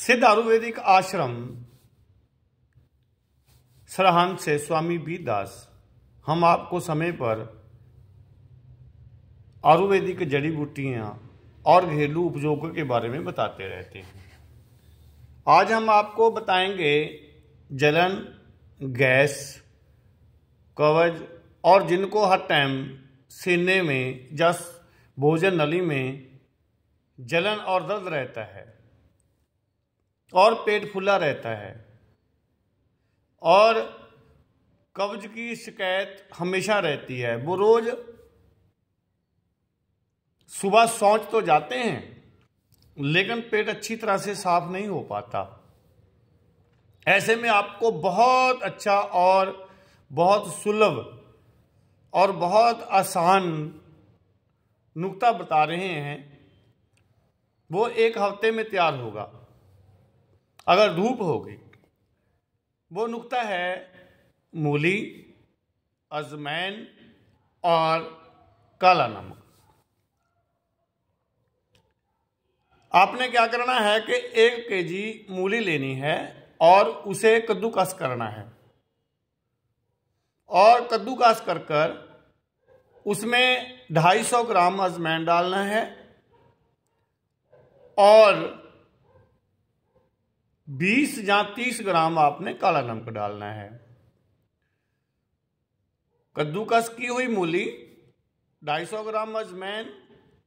सिद्ध आयुर्वेदिक आश्रम सरहान से स्वामी बी दास हम आपको समय पर आयुर्वेदिक जड़ी बूटियाँ और घरेलू उपयोगों के बारे में बताते रहते हैं आज हम आपको बताएंगे जलन गैस कवज और जिनको हर टाइम सीने में जस भोजन नली में जलन और दर्द रहता है और पेट फूला रहता है और कब्ज की शिकायत हमेशा रहती है वो रोज सुबह सोच तो जाते हैं लेकिन पेट अच्छी तरह से साफ नहीं हो पाता ऐसे में आपको बहुत अच्छा और बहुत सुलभ और बहुत आसान नुक्ता बता रहे हैं वो एक हफ्ते में तैयार होगा अगर धूप होगी वो नुकता है मूली अजमैन और काला नमक आपने क्या करना है कि एक केजी मूली लेनी है और उसे कद्दूकस करना है और कद्दूकस कर कर उसमें 250 ग्राम अजमैन डालना है और बीस या तीस ग्राम आपने काला नमक डालना है कद्दूकस की हुई मूली ढाई सौ ग्राम अजमैन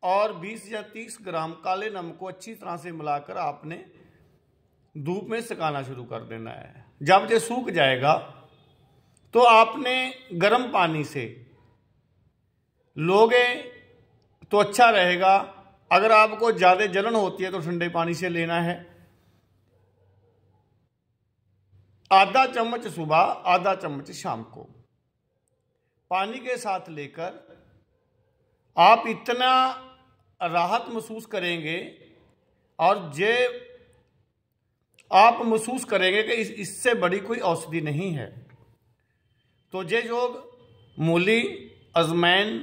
और 20 या 30 ग्राम काले नमक को अच्छी तरह से मिलाकर आपने धूप में सुखाना शुरू कर देना है जब ये सूख जाएगा तो आपने गर्म पानी से लोगे तो अच्छा रहेगा अगर आपको ज़्यादा जलन होती है तो ठंडे पानी से लेना है आधा चम्मच सुबह आधा चम्मच शाम को पानी के साथ लेकर आप इतना राहत महसूस करेंगे और जे आप महसूस करेंगे कि इस इससे बड़ी कोई औषधि नहीं है तो ये योग मूली अजमैन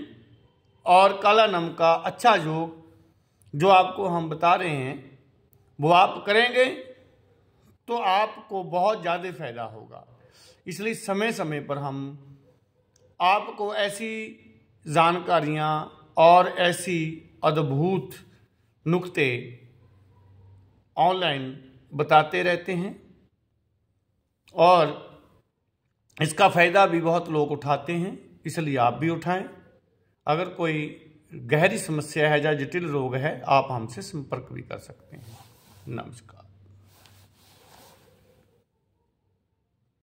और काला नम का अच्छा योग जो आपको हम बता रहे हैं वो आप करेंगे तो आपको बहुत ज़्यादा फ़ायदा होगा इसलिए समय समय पर हम आपको ऐसी जानकारियाँ और ऐसी अद्भुत नुक्ते ऑनलाइन बताते रहते हैं और इसका फ़ायदा भी बहुत लोग उठाते हैं इसलिए आप भी उठाएं अगर कोई गहरी समस्या है या जटिल रोग है आप हमसे संपर्क भी कर सकते हैं नमस्कार